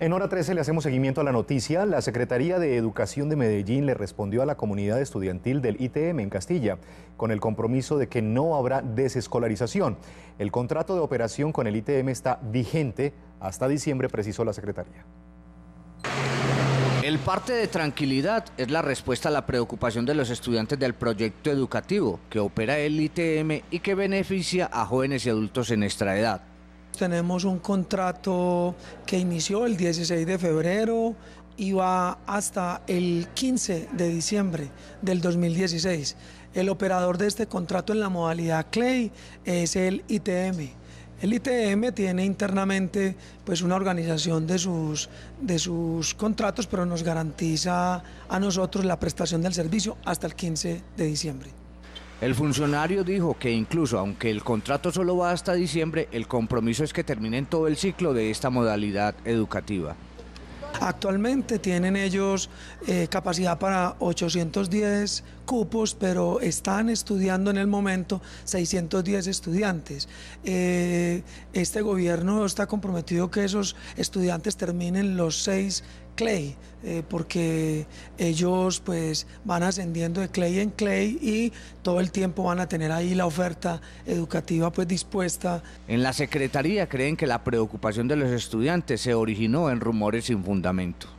En hora 13 le hacemos seguimiento a la noticia. La Secretaría de Educación de Medellín le respondió a la comunidad estudiantil del ITM en Castilla con el compromiso de que no habrá desescolarización. El contrato de operación con el ITM está vigente hasta diciembre, precisó la Secretaría. El parte de tranquilidad es la respuesta a la preocupación de los estudiantes del proyecto educativo que opera el ITM y que beneficia a jóvenes y adultos en extraedad. edad. Tenemos un contrato que inició el 16 de febrero y va hasta el 15 de diciembre del 2016. El operador de este contrato en la modalidad Clay es el ITM. El ITM tiene internamente pues una organización de sus, de sus contratos, pero nos garantiza a nosotros la prestación del servicio hasta el 15 de diciembre. El funcionario dijo que incluso aunque el contrato solo va hasta diciembre, el compromiso es que terminen todo el ciclo de esta modalidad educativa. Actualmente tienen ellos eh, capacidad para 810 cupos, pero están estudiando en el momento 610 estudiantes. Eh, este gobierno está comprometido que esos estudiantes terminen los seis clay, eh, porque ellos pues van ascendiendo de clay en clay y todo el tiempo van a tener ahí la oferta educativa pues dispuesta. En la Secretaría creen que la preocupación de los estudiantes se originó en rumores sin fundamento.